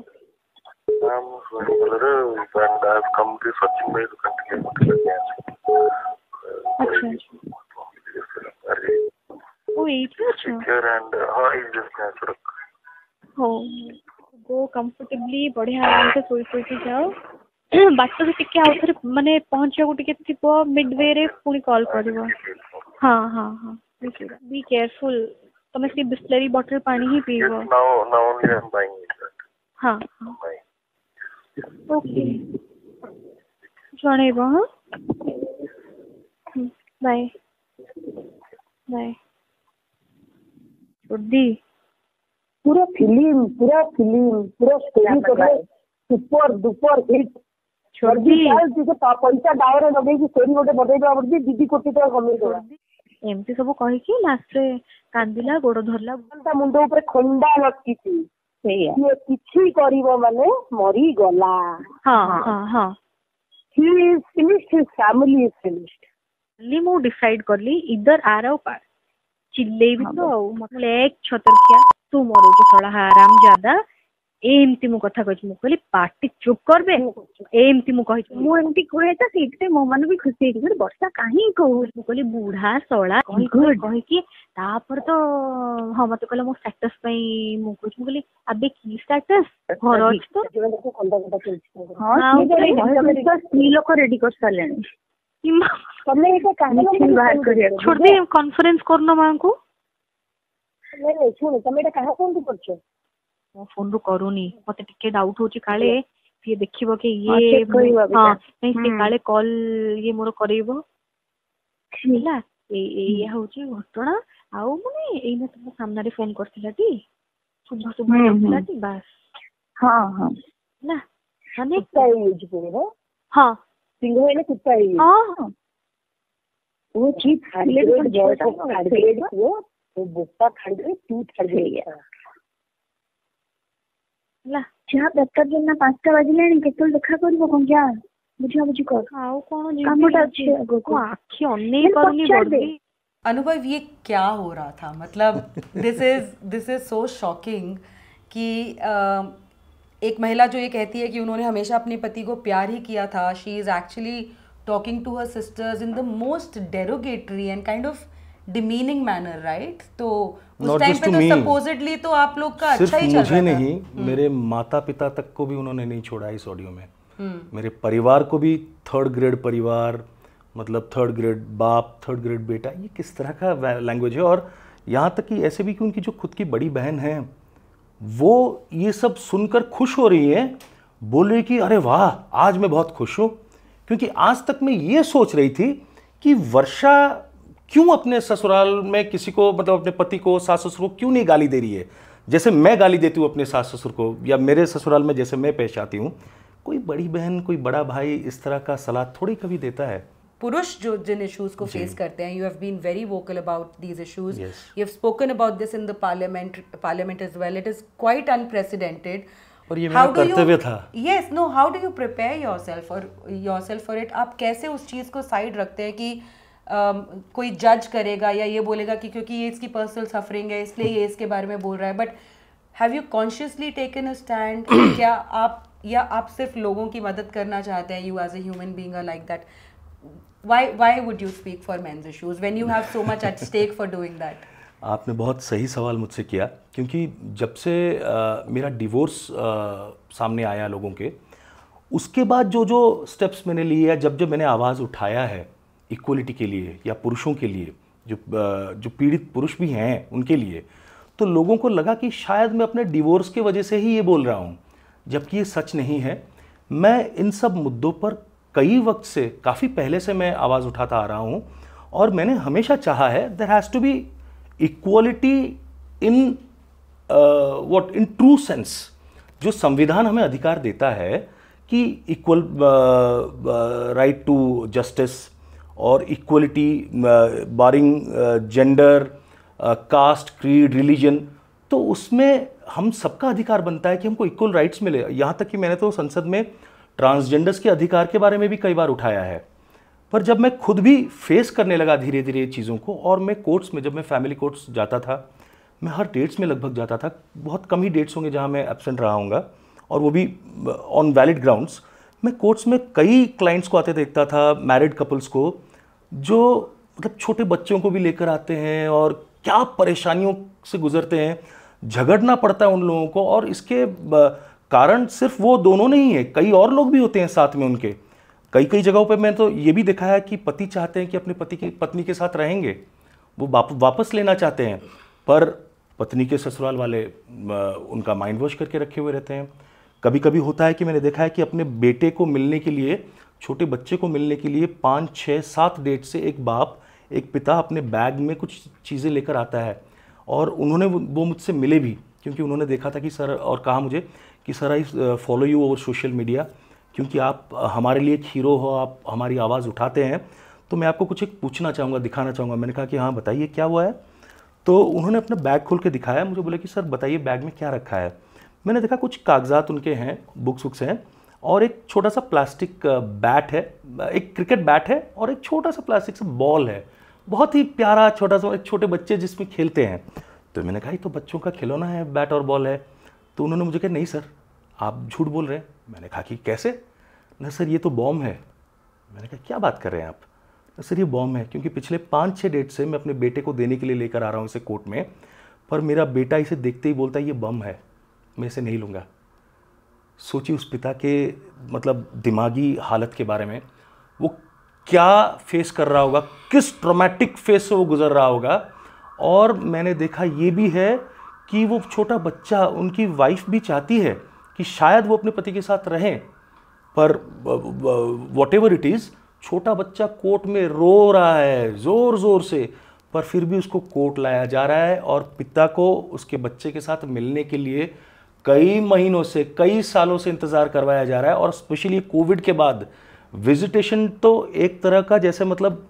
Speaker 2: मैम बोल रहे
Speaker 3: and I have come to searching my country अच्छा ओ एट अच्छा care and how is this cancer ହଉ ଗୋ କମ୍ଫର୍ଟେବଲି ବଢ଼ିଆ ଆରାମସେ ଶୋଇ ଶୋଇକି ଯାଅ ବାଟରେ ଟିକେ ଆଉ ଥରେ ମାନେ ପହଞ୍ଚିବାକୁ ଟିକେ ଥିବ ମିଡ୍ ୱେରେ ପୁଣି କଲ୍ କରିବ ହଁ ହଁ ହଁ ବି କେୟାରଫୁଲ୍ ତମେ ସେ ବିସ୍ଲେରୀ ବଟଲ୍ ପାଣି ହିଁ ପିଇବ ହଁ ଓକେ ଜଣେଇବ ହଁ ବାଏ ବାଏ पूरा फिल्म पूरा फिल्म पूरा स्टोरी करे सुपर डुपर हिट ପଇସା ଡାଉରେ ଲଗେଇକି ଷ୍ଟୋରି ଗୋଟେ ବନେଇଦବା ପଡୁଛି ଦିଦି କୋଟି ଟଙ୍କା କମେଇଦବା ଏମିତି ସବୁ କହିକି ଲାଷ୍ଟରେ କାନ୍ଦିଲା ଗୋଡ ଧରିଲା ତା ମୁଣ୍ଡ ଉପରେ ଖଣ୍ଡା ଲଟକିଛି ସିଏ କିଛି କରିବ ମାନେ ମରିଗଲା ମୁଁ ଡିସାଇଡ କଲି ଇଦର ଆର ଆଉ ପାର ଚିଲେଇବି ତ ଆଉ ଲେକ୍ ଛତରକିଆ ତୁ ମୋର ଯୋଉ ଶଳା ହାରାମ ଜାଦା ଏମିତି ମୁଁ କଥା କହିଛି ମୁଁ କହିଲି ପାଟି ଚୁପ କରିବେ ଏମିତି ମୁଁ କହିଛି ମୁଁ ଏମିତି କୁହେ ତ ସେଇଥିପାଇଁ ମୋ ମନ ବି ଖୁସି ହେଇଛି କହିଲି ବର୍ଷା କାହିଁକି କହୁଛି ମୁଁ କହିଲି ବୁଢା ଶଳା କହିକି ତାପରେ ତ ହଁ ମତେ କହିଲା ମୋ ଷ୍ଟାଟସ୍ ପାଇଁ ମୁଁ କହୁଛି ମୁଁ କହିଲି ଆବେ କି ଷ୍ଟାଟସ୍ ଘର ଅଛି ତ ସ୍ତ୍ରୀ ଲୋକ ରେଡି କରିସାରିଲେଣି ତମେ ଏଇଟା କନେକ୍ସନ ବାହାର କରିବା ଛୋଡି କନଫରେନ୍ସ କରୁନ ମାଙ୍କୁ ନାଇଁ ନାଇଁ ଶୁଣୁ ତମେ ଏଇଟା କାହା ଫୋନରୁ କରୁଛ ମୋ ଫୋନରୁ କରୁନି ମତେ ଟିକେ ଡାଉଟ୍ ହଉଛି କାଳେ ସିଏ ଦେଖିବ କି ଇଏ ହଁ ନାଇଁ ସିଏ କାଳେ କଲ୍ ଇଏ ମୋର କରେଇବ ହେଲା ଏଇଆ ହଉଛି ଘଟଣା ଆଉ ମାନେ ଏଇନା ତମ ସାମ୍ନାରେ ଫୋନ କରିଥିଲା ଟି ଶୁଭ ଶୁଭ ହେଇଥିଲା ଟି ବାସ୍ ହଁ ହଁ ନା ମାନେ କୁଟା ହେଇଯାଇଛି ପୁରା ହଁ ସିଂହ ହେଲେ କୁଟା ହେଇଯାଇଛି ହଁ ହଁ ଓ କି ଖାଲି ଗୋଟେ ଜଳ କାଢି ଦେଇଥିବ वो बुप्पा खड़गे तू खड़गे ହେଲା ଯାହା ଦରକାର
Speaker 1: अनुभव ये क्या हो रहा था मतलब this is this is so shocking कि uh, एक महिला जो ये कहती है कि उन्होंने हमेशा अपने पति को प्यार ही किया था she is actually talking to her sisters in the most derogatory and kind of demeaning manner right तो उस टाइम पे तो सपोजिटली तो आप लोग का अच्छा ही चल रहा था नहीं
Speaker 2: हम्म। मेरे माता पिता तक को भी उन्होंने नहीं छोड़ा इस ऑडियो में हम्म। मेरे परिवार को भी थर्ड ग्रेड परिवार मतलब थर्ड ग्रेड बाप थर्ड ग्रेड बेटा ये किस तरह का लैंग्वेज है और यहाँ तक कि ऐसे भी कि उनकी जो खुद की बड़ी बहन है वो ये सब सुनकर खुश हो रही है बोल रही कि अरे वाह आज मैं बहुत खुश हूँ क्योंकि आज तक मैं ये सोच रही थी कि वर्षा क्यों अपने ससुराल में किसी को मतलब अपने पति को सास ससुर को क्यों नहीं गाली दे रही है जैसे मैं गाली देती हूँ अपने सास ससुर को या मेरे ससुराल में जैसे मैं पेश आती हूँ कोई बड़ी बहन कोई बड़ा भाई इस तरह का सलाह थोड़ी कभी देता है
Speaker 1: पुरुष जो जिन इश्यूज को फेस करते हैं you have been very vocal about these issues you have spoken about this in the parliament parliament is well it is quite unprecedented और ये मेरा कर्तव्य था yes no how do you prepare yourself और yourself for it आप कैसे उस चीज को साइड रखते हैं कि कोई जज करेगा या ये बोलेगा कि क्योंकि ये इसकी पर्सनल सफरिंग है इसलिए ये इसके बारे में बोल रहा है but have you consciously taken a stand क्या आप या आप सिर्फ लोगों की मदद करना चाहते हैं you as a human being like that why why would you speak for men's issues when you have so much at stake for doing
Speaker 2: आपने बहुत सही सवाल मुझसे किया क्योंकि जब से आ, मेरा डिवोर्स सामने आया लोगों के उसके बाद जो जो स्टेप्स मैंने लिए या जब जब मैंने आवाज़ उठाया है इक्वलिटी के लिए या पुरुषों के लिए जो जो पीड़ित पुरुष भी हैं उनके लिए तो लोगों को लगा कि शायद मैं अपने डिवोर्स के वजह से ही ये बोल रहा हूँ जबकि ये सच नहीं है मैं इन सब मुद्दों पर कई वक्त से काफ़ी पहले से मैं आवाज़ उठाता आ रहा हूँ और मैंने हमेशा चाहा है there has to be equality in what in true sense जो संविधान हमें अधिकार देता है कि इक्वल राइट टू जस्टिस और equality barring gender caste creed religion तो उसमें हम सबका अधिकार बनता है कि हमको इक्वल राइट्स मिले यहाँ तक कि मैंने तो संसद में ट्रांसजेंडर्स के अधिकार के बारे में भी कई बार उठाया है पर जब मैं खुद भी फेस करने लगा धीरे धीरे चीज़ों को और मैं कोर्ट्स में जब मैं फैमिली कोर्ट्स जाता था मैं हर डेट्स में लगभग जाता था बहुत कम ही डेट्स होंगे जहाँ मैं एबसेंट रहा हूँगा और वो भी ऑन वैलिड ग्राउंड्स मैं कोर्ट्स में कई क्लाइंट्स को आते देखता था मैरिड कपल्स को जो मतलब छोटे बच्चों को भी लेकर आते हैं और क्या परेशानियों से गुजरते हैं झगड़ना पड़ता है उन लोगों को और इसके कारण सिर्फ वो दोनों नहीं है कई और लोग भी होते हैं साथ में उनके कई कई जगहों पे मैंने तो ये भी देखा है कि पति चाहते हैं कि अपने पति की पत्नी के साथ रहेंगे वो वापस लेना चाहते हैं पर पत्नी के ससुराल वाले उनका माइंड वॉश करके रखे हुए रहते हैं कभी कभी होता है कि मैंने देखा है कि अपने बेटे को मिलने के लिए छोटे बच्चे को मिलने के लिए पाँच छः सात डेट से एक बाप एक पिता अपने बैग में कुछ चीज़ें लेकर आता है और उन्होंने वो मुझसे मिले भी क्योंकि उन्होंने देखा था कि सर और कहा मुझे कि sir I follow you over social media क्योंकि आप हमारे लिए एक हीरो हो आप हमारी आवाज़ उठाते हैं तो मैं आपको कुछ एक पूछना चाहूँगा दिखाना चाहूँगा मैंने कहा कि हाँ बताइए क्या हुआ है तो उन्होंने अपना बैग खोल के दिखाया मुझे बोला कि सर बताइए बैग में क्या रखा है मैंने देखा कुछ कागजात उनके हैं बुक्स वुक्स हैं और एक छोटा सा प्लास्टिक बैट है एक क्रिकेट बैट है और एक छोटा सा प्लास्टिक सा बॉल है बहुत ही प्यारा छोटा सा एक छोटे बच्चे जिसमें खेलते हैं तो मैंने कहा तो बच्चों का खिलौना है बैट और बॉल है तो उन्होंने मुझे कहा नहीं सर आप झूठ बोल रहे हैं मैंने कहा कि कैसे न सर ये तो बॉम्ब है मैंने कहा क्या बात कर रहे हैं आप न सर ये बॉम्ब है क्योंकि पिछले पाँच छः डेट से मैं अपने बेटे को देने के लिए लेकर आ रहा हूँ इसे कोर्ट में पर मेरा बेटा इसे देखते ही बोलता है ये बम है मैं इसे नहीं लूँगा सोची उस पिता के मतलब दिमागी हालत के बारे में वो क्या फेस कर रहा होगा किस ट्रोमेटिक फेस से वो गुज़र रहा होगा और मैंने देखा ये भी है कि वो छोटा बच्चा उनकी वाइफ भी चाहती है कि शायद वो अपने पति के साथ रहें पर वॉट एवर इट इज़ छोटा बच्चा कोर्ट में रो रहा है ज़ोर ज़ोर से पर फिर भी उसको कोर्ट लाया जा रहा है और पिता को उसके बच्चे के साथ मिलने के लिए कई महीनों से कई सालों से इंतज़ार करवाया जा रहा है और स्पेशली कोविड के बाद विजिटेशन तो एक तरह का जैसे मतलब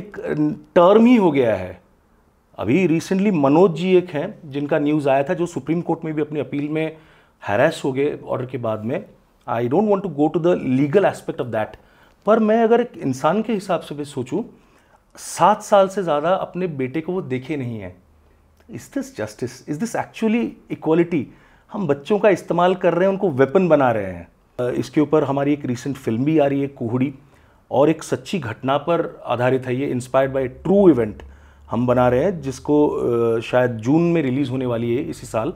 Speaker 2: एक टर्म ही हो गया है अभी रिसेंटली मनोज जी एक हैं जिनका न्यूज़ आया था जो सुप्रीम कोर्ट में भी अपनी अपील में हैरेस हो गए ऑर्डर के बाद में I don't want to go to the legal aspect of that पर मैं अगर एक इंसान के हिसाब से भी सोचूं सात साल से ज़्यादा अपने बेटे को वो देखे नहीं है is this justice is this actually equality हम बच्चों का इस्तेमाल कर रहे हैं उनको वेपन बना रहे हैं इसके ऊपर हमारी एक रिसेंट फिल्म भी आ रही है कुहड़ी और एक सच्ची घटना पर आधारित है ये इंस्पायर्ड बाय ट्रू इवेंट हम बना रहे हैं जिसको शायद जून में रिलीज़ होने वाली है इसी साल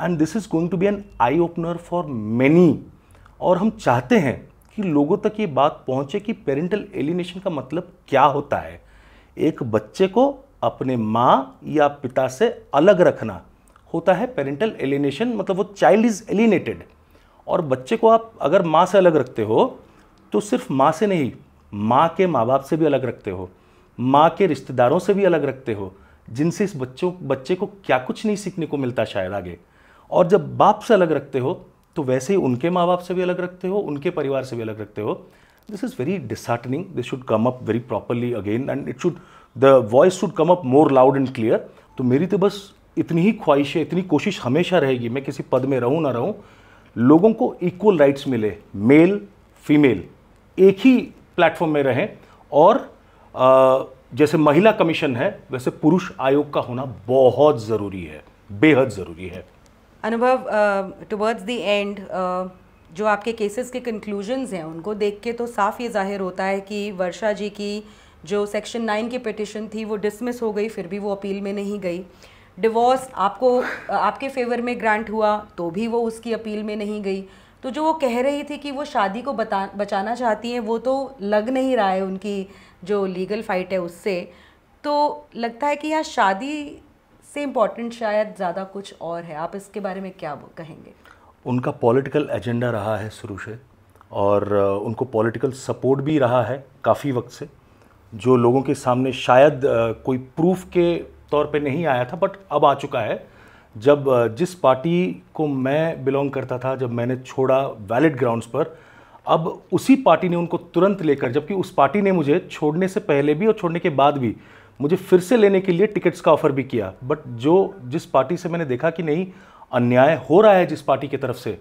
Speaker 2: and this is going to be an eye opener for many और हम चाहते हैं कि लोगों तक ये बात पहुँचे कि पेरेंटल एलिनेशन का मतलब क्या होता है एक बच्चे को अपने माँ या पिता से अलग रखना होता है पेरेंटल एलिनेशन मतलब वो चाइल्ड इज़ एलिनेटेड और बच्चे को आप अगर माँ से अलग रखते हो तो सिर्फ माँ से नहीं माँ के माँ बाप से भी अलग रखते हो माँ के रिश्तेदारों से भी अलग रखते हो जिनसे इस बच्चों बच्चे को क्या कुछ नहीं सीखने को मिलता शायद आगे और जब बाप से अलग रखते हो तो वैसे ही उनके माँ बाप से भी अलग रखते हो उनके परिवार से भी अलग रखते हो this is very disheartening this should come up very properly again and it should the voice should come up more loud and clear तो मेरी तो बस इतनी ही ख्वाहिश है इतनी कोशिश हमेशा रहेगी मैं किसी पद में रहूँ ना रहूँ लोगों को इक्वल राइट्स मिले मेल फीमेल एक ही प्लेटफॉर्म में रहें और आ, जैसे महिला कमीशन है वैसे पुरुष आयोग का होना बहुत ज़रूरी है बेहद ज़रूरी है
Speaker 1: अनुभव टुवर्ड्स द एंड जो आपके केसेस के कंक्लूजन्स हैं उनको देख के तो साफ ये जाहिर होता है कि वर्षा जी की जो सेक्शन नाइन की पिटिशन थी वो डिसमिस हो गई फिर भी वो अपील में नहीं गई डिवोर्स आपको आपके फेवर में ग्रांट हुआ तो भी वो उसकी अपील में नहीं गई तो जो वो कह रही थी कि वो शादी को बता बचाना चाहती हैं वो तो लग नहीं रहा है उनकी जो लीगल फाइट है उससे तो लगता है कि यहाँ शादी से इम्पोर्टेंट शायद ज़्यादा कुछ और है आप इसके बारे में क्या कहेंगे
Speaker 2: उनका पॉलिटिकल एजेंडा रहा है शुरू से और उनको पॉलिटिकल सपोर्ट भी रहा है काफ़ी वक्त से जो लोगों के सामने शायद कोई प्रूफ के तौर पे नहीं आया था बट अब आ चुका है जब जिस पार्टी को मैं बिलोंग करता था जब मैंने छोड़ा वैलिड ग्राउंड्स पर अब उसी पार्टी ने उनको तुरंत लेकर जबकि उस पार्टी ने मुझे छोड़ने से पहले भी और छोड़ने के बाद भी मुझे फिर से लेने के लिए टिकट्स का ऑफर भी किया बट जो जिस पार्टी से मैंने देखा कि नहीं अन्याय हो रहा है जिस पार्टी की तरफ से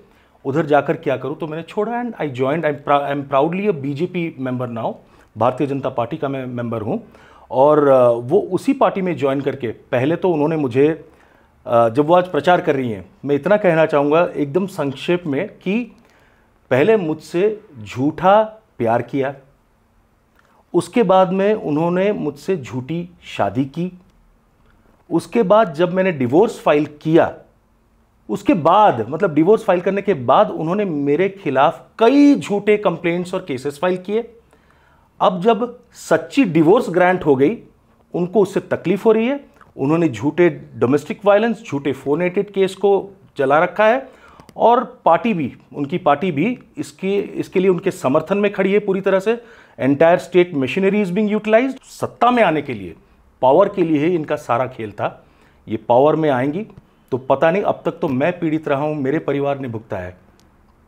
Speaker 2: उधर जाकर क्या करूँ तो मैंने छोड़ा and I joined I am proudly a BJP member now Bharatiya Janata party का मैं मेंबर हूँ और वो उसी पार्टी में ज्वाइन करके पहले तो उन्होंने मुझे जब वो आज प्रचार कर रही हैं मैं इतना कहना चाहूँगा एकदम संक्षेप में कि पहले मुझसे झूठा प्यार किया उसके बाद में उन्होंने मुझसे झूठी शादी की उसके बाद जब मैंने डिवोर्स फाइल किया उसके बाद मतलब डिवोर्स फाइल करने के बाद उन्होंने मेरे खिलाफ कई झूठे कंप्लेंट्स और केसेस फाइल किए अब जब सच्ची डिवोर्स ग्रांट हो गई उनको उससे तकलीफ हो रही है उन्होंने झूठे डोमेस्टिक वायलेंस झूठे फोन एटेड केस को चला रखा है और पार्टी भी उनकी पार्टी भी इसके इसके लिए उनके समर्थन में खड़ी है पूरी तरह से entire state machinery is being utilize सत्ता में आने के लिए पावर के लिए ही इनका सारा खेल था ये पावर में आएंगी तो पता नहीं अब तक तो मैं पीड़ित रहा हूँ मेरे परिवार ने भुगता है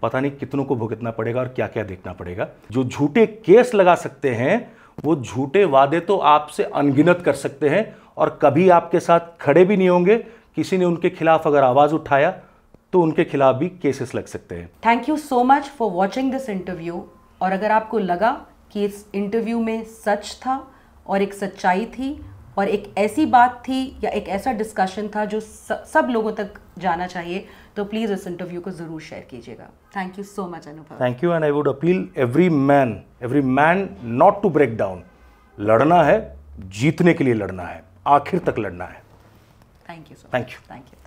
Speaker 2: पता नहीं कितनों को भुगतना पड़ेगा और क्या क्या देखना पड़ेगा जो झूठे केस लगा सकते हैं वो झूठे वादे तो आपसे अनगिनत कर सकते हैं और कभी आपके साथ खड़े भी नहीं होंगे किसी ने उनके खिलाफ अगर आवाज़ उठाया तो उनके खिलाफ भी केसेस लग सकते हैं
Speaker 1: thank you so much for watching this interview और अगर आपको लगा कि इस इंटरव्यू में सच था और एक सच्चाई थी और एक ऐसी बात थी या एक ऐसा डिस्कशन था जो सब लोगों तक जाना चाहिए तो प्लीज़ इस इंटरव्यू को ज़रूर शेयर कीजिएगा thank you so much Anubhav
Speaker 2: thank you and I would appeal every man every man not to break down लड़ना है जीतने के लिए लड़ना है आखिर तक लड़ना है
Speaker 1: thank you so thank you thank you